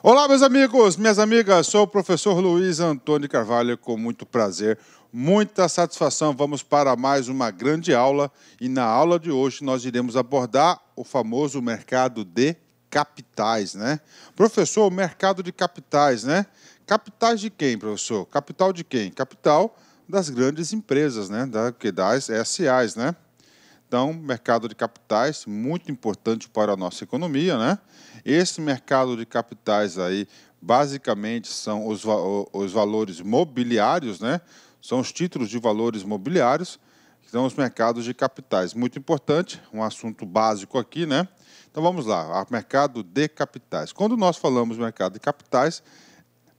Olá, meus amigos, minhas amigas, sou o professor Luiz Antônio Carvalho, com muito prazer, muita satisfação. Vamos para mais uma grande aula e na aula de hoje nós iremos abordar o famoso mercado de capitais, né? Professor, o mercado de capitais, né? Capitais de quem, professor? Capital de quem? Capital das grandes empresas, né? Da, das SAs, né? Então, mercado de capitais muito importante para a nossa economia, né? Esse mercado de capitais aí basicamente são os, os valores mobiliários, né? São os títulos de valores mobiliários, que são os mercados de capitais. Muito importante, um assunto básico aqui, né? Então vamos lá, mercado de capitais. Quando nós falamos mercado de capitais,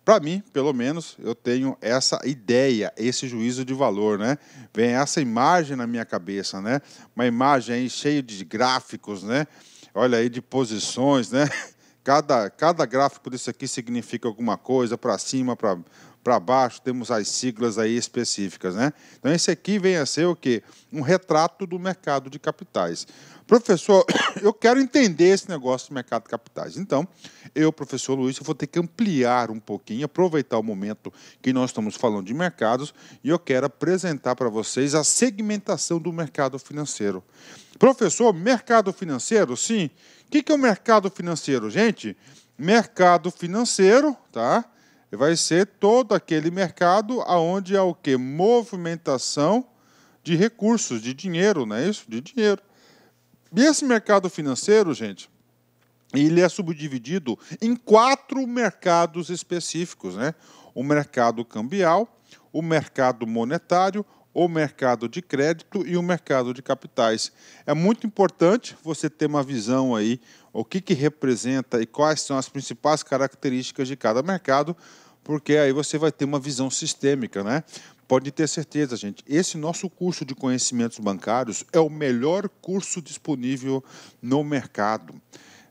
para mim, pelo menos, eu tenho essa ideia, esse juízo de valor, né? Vem essa imagem na minha cabeça, né? Uma imagem cheia de gráficos, né? Olha aí de posições, né? Cada, cada gráfico disso aqui significa alguma coisa, para cima, para baixo, temos as siglas aí específicas, né? Então esse aqui vem a ser o quê? Um retrato do mercado de capitais. Professor, eu quero entender esse negócio do mercado de capitais. Então, eu, professor Luiz, eu vou ter que ampliar um pouquinho, aproveitar o momento que nós estamos falando de mercados e eu quero apresentar para vocês a segmentação do mercado financeiro. Professor, mercado financeiro? Sim. O que é o mercado financeiro, gente? Mercado financeiro, tá? Vai ser todo aquele mercado aonde há o que? Movimentação de recursos, de dinheiro, não é isso? De dinheiro. E esse mercado financeiro, gente, ele é subdividido em quatro mercados específicos, né? O mercado cambial, o mercado monetário, o mercado de crédito e o mercado de capitais. É muito importante você ter uma visão aí o que, que representa e quais são as principais características de cada mercado, porque aí você vai ter uma visão sistêmica, né? Pode ter certeza, gente. Esse nosso curso de conhecimentos bancários é o melhor curso disponível no mercado.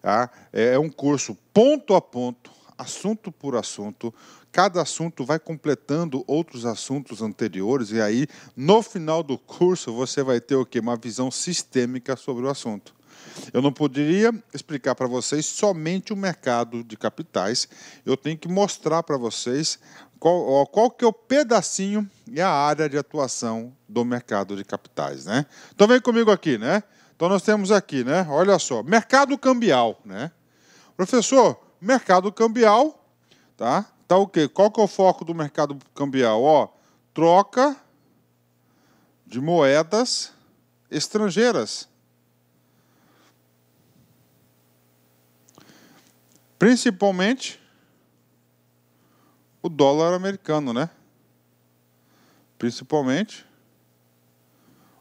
Tá? É, é um curso ponto a ponto, assunto por assunto. Cada assunto vai completando outros assuntos anteriores e aí, no final do curso, você vai ter o quê? Uma visão sistêmica sobre o assunto. Eu não poderia explicar para vocês somente o mercado de capitais. Eu tenho que mostrar para vocês qual, qual que é o pedacinho e a área de atuação do mercado de capitais, né? Então vem comigo aqui, né? Então nós temos aqui, né? Olha só, mercado cambial, né? Professor, mercado cambial, tá? Tá o quê? Qual que é o foco do mercado cambial? Ó, troca de moedas estrangeiras. Principalmente o dólar americano, né? Principalmente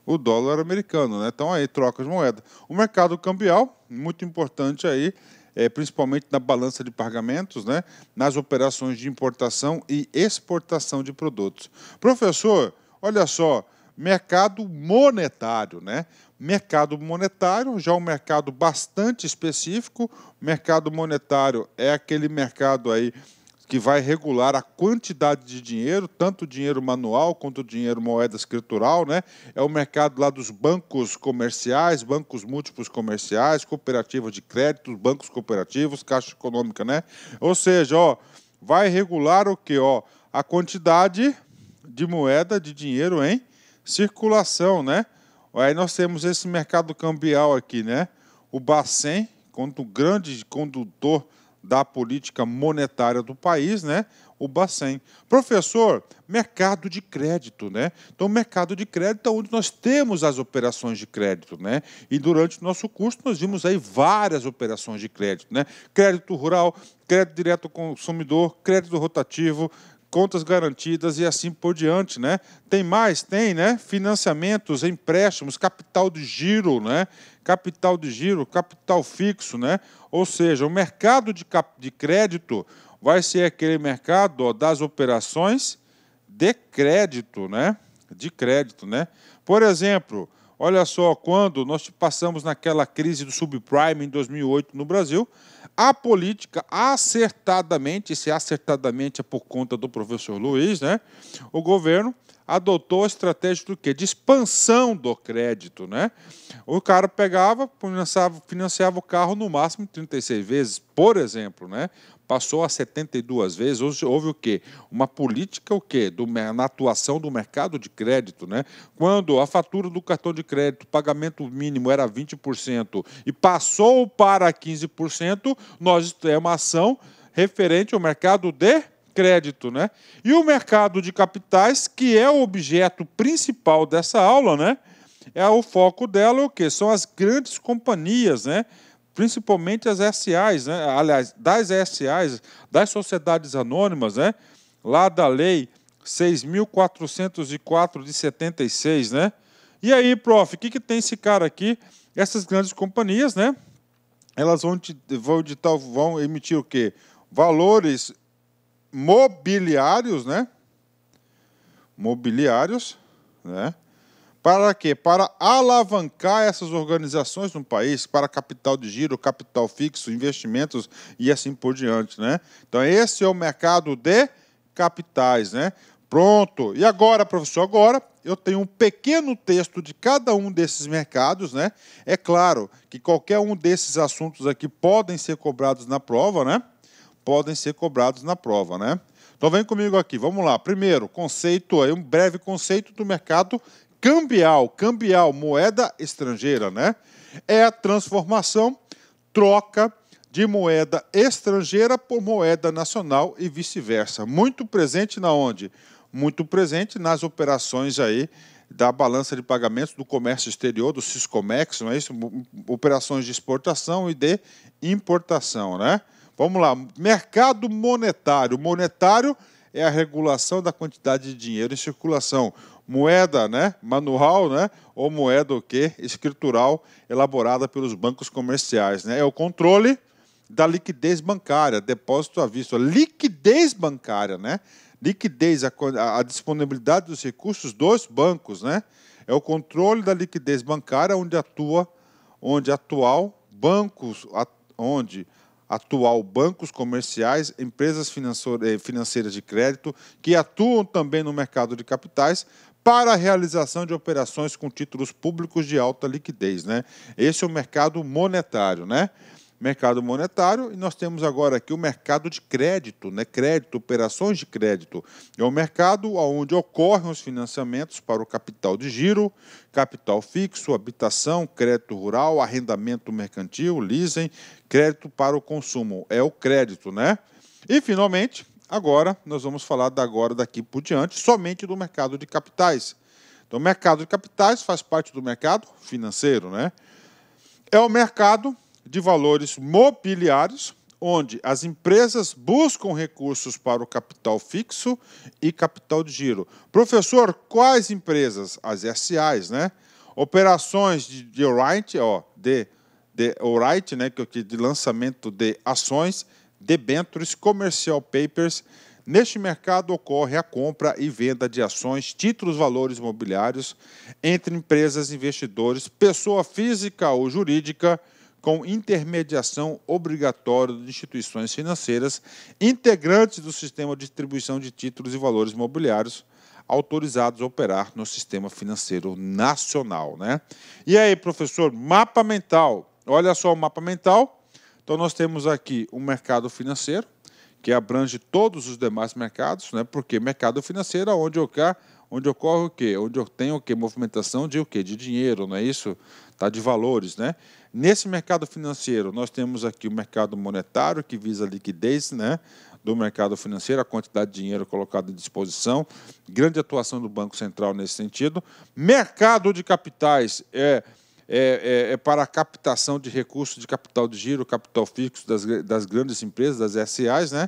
o dólar americano, né? Então aí troca de moedas. O mercado cambial, muito importante aí, é, principalmente na balança de pagamentos, né? nas operações de importação e exportação de produtos. Professor, olha só, mercado monetário, né? Mercado monetário, já um mercado bastante específico. Mercado monetário é aquele mercado aí que vai regular a quantidade de dinheiro, tanto dinheiro manual quanto dinheiro moeda escritural, né? É o mercado lá dos bancos comerciais, bancos múltiplos comerciais, cooperativas de crédito, bancos cooperativos, Caixa Econômica, né? Ou seja, ó, vai regular o que, ó, a quantidade de moeda, de dinheiro em circulação, né? Aí nós temos esse mercado cambial aqui, né? O Bacen, quanto grande condutor da política monetária do país, né? O Bacen. Professor, mercado de crédito, né? Então, mercado de crédito é onde nós temos as operações de crédito, né? E durante o nosso curso nós vimos aí várias operações de crédito, né? Crédito rural, crédito direto ao consumidor, crédito rotativo, contas garantidas e assim por diante, né? Tem mais, tem, né? Financiamentos, empréstimos, capital de giro, né? Capital de giro, capital fixo, né? Ou seja, o mercado de, de crédito vai ser aquele mercado ó, das operações de crédito, né? De crédito, né? Por exemplo, Olha só, quando nós passamos naquela crise do subprime em 2008 no Brasil, a política acertadamente, se acertadamente é por conta do professor Luiz, né? O governo adotou a estratégia do quê? De expansão do crédito, né? O cara pegava, financiava, financiava o carro no máximo 36 vezes, por exemplo, né? passou a 72 vezes. Houve, houve o quê? Uma política o quê? Do, na atuação do mercado de crédito, né? Quando a fatura do cartão de crédito, pagamento mínimo era 20% e passou para 15%, nós é uma ação referente ao mercado de crédito, né? E o mercado de capitais, que é o objeto principal dessa aula, né? É o foco dela o que são as grandes companhias, né? principalmente as SAs, né? aliás, das SAs, das sociedades anônimas, né? lá da lei 6.404 de 76, né? E aí, prof, o que, que tem esse cara aqui? Essas grandes companhias, né? Elas vão, vão, editar, vão emitir o quê? Valores mobiliários, né? Mobiliários, né? Para quê? Para alavancar essas organizações no país, para capital de giro, capital fixo, investimentos e assim por diante, né? Então esse é o mercado de capitais, né? Pronto. E agora, professor, agora eu tenho um pequeno texto de cada um desses mercados, né? É claro que qualquer um desses assuntos aqui podem ser cobrados na prova, né? Podem ser cobrados na prova, né? Então vem comigo aqui, vamos lá. Primeiro, conceito, aí um breve conceito do mercado cambial, cambial, moeda estrangeira, né? É a transformação, troca de moeda estrangeira por moeda nacional e vice-versa. Muito presente na onde? Muito presente nas operações aí da balança de pagamentos do comércio exterior, do Siscomex, não é isso? Operações de exportação e de importação, né? Vamos lá, mercado monetário. Monetário é a regulação da quantidade de dinheiro em circulação. Moeda né, manual né, ou moeda o quê? escritural elaborada pelos bancos comerciais. Né? É o controle da liquidez bancária, depósito à vista. Liquidez bancária, né? Liquidez, a, a disponibilidade dos recursos dos bancos, né? É o controle da liquidez bancária onde atua, onde atual bancos, onde atual bancos comerciais, empresas eh, financeiras de crédito que atuam também no mercado de capitais para a realização de operações com títulos públicos de alta liquidez, né? Esse é o mercado monetário, né? mercado monetário, e nós temos agora aqui o mercado de crédito, né? crédito, operações de crédito. É o um mercado onde ocorrem os financiamentos para o capital de giro, capital fixo, habitação, crédito rural, arrendamento mercantil, leasing, crédito para o consumo. É o crédito, né? E finalmente, agora nós vamos falar da agora daqui por diante somente do mercado de capitais. Então, o mercado de capitais faz parte do mercado financeiro, né? É o mercado de valores mobiliários, onde as empresas buscam recursos para o capital fixo e capital de giro. Professor, quais empresas? As SAs, né? Operações de, de right, ó, de, de right, né, é que de lançamento de ações, debentures, comercial papers. Neste mercado ocorre a compra e venda de ações, títulos, valores mobiliários entre empresas, investidores, pessoa física ou jurídica com intermediação obrigatória de instituições financeiras integrantes do sistema de distribuição de títulos e valores imobiliários autorizados a operar no sistema financeiro nacional, né? E aí, professor, mapa mental. Olha só o mapa mental. Então nós temos aqui o um mercado financeiro, que abrange todos os demais mercados, né? Porque mercado financeiro é onde eu onde ocorre o quê? Onde tem o quê? Movimentação de o quê? De dinheiro, não é isso? Tá de valores, né? Nesse mercado financeiro, nós temos aqui o mercado monetário, que visa a liquidez né, do mercado financeiro, a quantidade de dinheiro colocado à disposição, grande atuação do Banco Central nesse sentido. Mercado de capitais é, é, é, é para a captação de recursos de capital de giro, capital fixo das, das grandes empresas, das SAs. Né?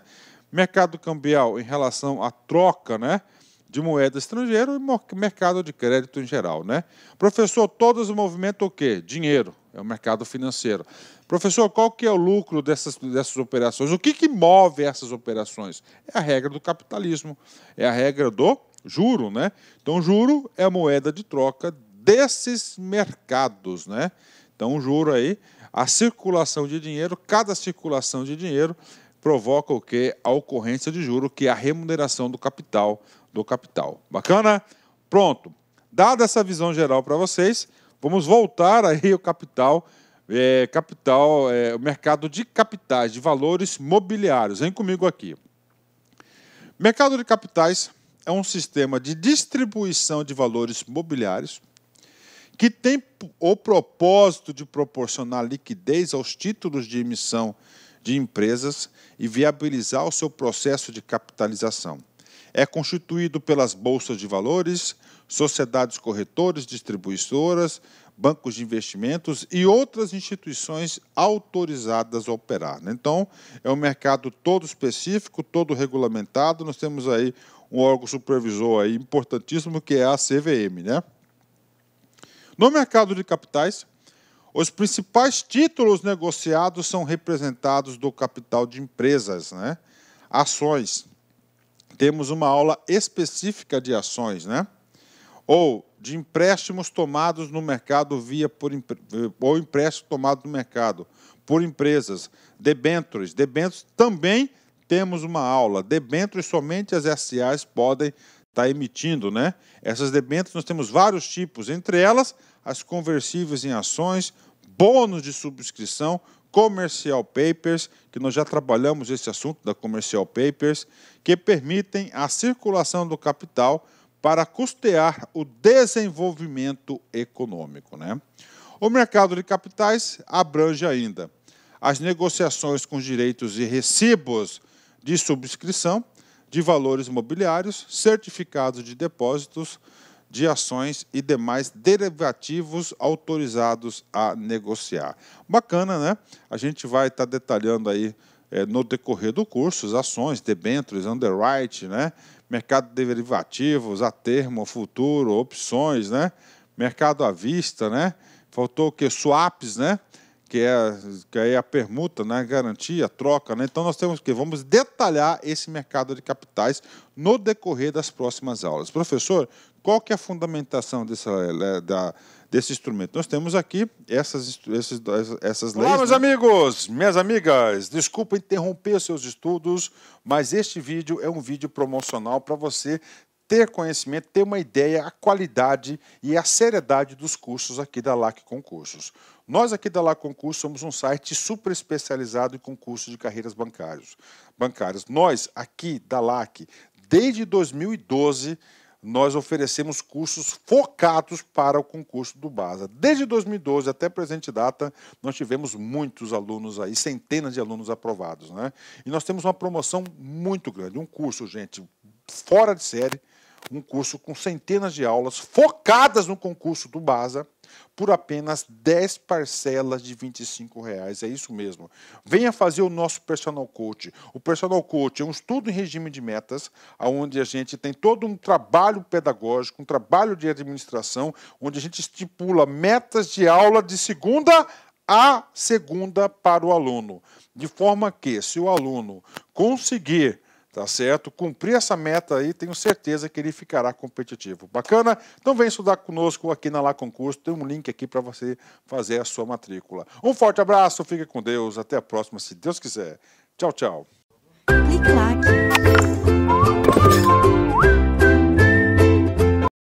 Mercado cambial em relação à troca, né? de moeda estrangeira e mercado de crédito em geral, né? Professor, todos movimentam é o quê? Dinheiro, é o mercado financeiro. Professor, qual que é o lucro dessas, dessas operações? O que, que move essas operações? É a regra do capitalismo, é a regra do juro, né? Então, juro é a moeda de troca desses mercados, né? Então, o juro aí, a circulação de dinheiro, cada circulação de dinheiro provoca o que? A ocorrência de juro, que é a remuneração do capital do capital. Bacana? Pronto. Dada essa visão geral para vocês, vamos voltar aí ao capital, é, capital, é, o mercado de capitais, de valores mobiliários. Vem comigo aqui. Mercado de capitais é um sistema de distribuição de valores mobiliários que tem o propósito de proporcionar liquidez aos títulos de emissão de empresas e viabilizar o seu processo de capitalização é constituído pelas bolsas de valores, sociedades corretoras, distribuidoras, bancos de investimentos e outras instituições autorizadas a operar. Né? Então, é um mercado todo específico, todo regulamentado. Nós temos aí um órgão supervisor aí importantíssimo que é a CVM, né? No mercado de capitais, os principais títulos negociados são representados do capital de empresas, né? Ações, temos uma aula específica de ações, né? Ou de empréstimos tomados no mercado via por ou empréstimo tomado no mercado por empresas, debentures, debentures também temos uma aula. Debentures somente as SAs podem estar tá emitindo, né? Essas debêntures nós temos vários tipos, entre elas as conversíveis em ações, bônus de subscrição, Commercial Papers, que nós já trabalhamos esse assunto da Commercial Papers, que permitem a circulação do capital para custear o desenvolvimento econômico. Né? O mercado de capitais abrange ainda as negociações com direitos e recibos de subscrição de valores mobiliários, certificados de depósitos, de ações e demais derivativos autorizados a negociar. Bacana, né? A gente vai estar tá detalhando aí é, no decorrer do curso as ações, debêntures, underwrite, né? Mercado de derivativos, a termo, futuro, opções, né? Mercado à vista, né? Faltou o que? Swaps, né? que é, a, que é a permuta, né? a garantia, a troca. Né? Então, nós temos que vamos detalhar esse mercado de capitais no decorrer das próximas aulas. Professor, qual que é a fundamentação dessa, da, desse instrumento? Nós temos aqui essas, esses, essas leis. Olá, meus né? amigos, minhas amigas, desculpa interromper seus estudos, mas este vídeo é um vídeo promocional para você ter conhecimento, ter uma ideia, a qualidade e a seriedade dos cursos aqui da LAC Concursos. Nós aqui da La Concurso somos um site super especializado em concurso de carreiras bancários, bancárias. Nós aqui da LAC, desde 2012, nós oferecemos cursos focados para o concurso do BASA. Desde 2012 até presente data, nós tivemos muitos alunos aí, centenas de alunos aprovados, né? E nós temos uma promoção muito grande, um curso, gente, fora de série, um curso com centenas de aulas focadas no concurso do BASA por apenas 10 parcelas de R$ reais. É isso mesmo. Venha fazer o nosso personal coach. O personal coach é um estudo em regime de metas, onde a gente tem todo um trabalho pedagógico, um trabalho de administração, onde a gente estipula metas de aula de segunda a segunda para o aluno, de forma que se o aluno conseguir tá certo? Cumprir essa meta aí, tenho certeza que ele ficará competitivo. Bacana? Então vem estudar conosco aqui na Lá Concurso, tem um link aqui para você fazer a sua matrícula. Um forte abraço, fique com Deus, até a próxima, se Deus quiser. Tchau, tchau. Clique,